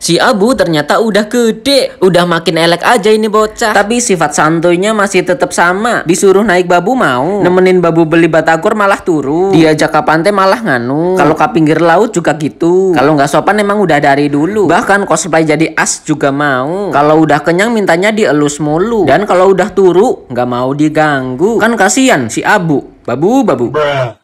Si Abu ternyata udah gede, udah makin elek aja ini bocah. Tapi sifat santuinya masih tetap sama. Disuruh naik babu mau, nemenin babu beli batagor malah turun. Diajak ke pantai malah nganu. Kalau ke pinggir laut juga gitu. Kalau nggak sopan emang udah dari dulu. Bahkan cosplay jadi as juga mau. Kalau udah kenyang mintanya dielus mulu. Dan kalau udah turu nggak mau diganggu. Kan kasihan si Abu. Babu babu. Bruh.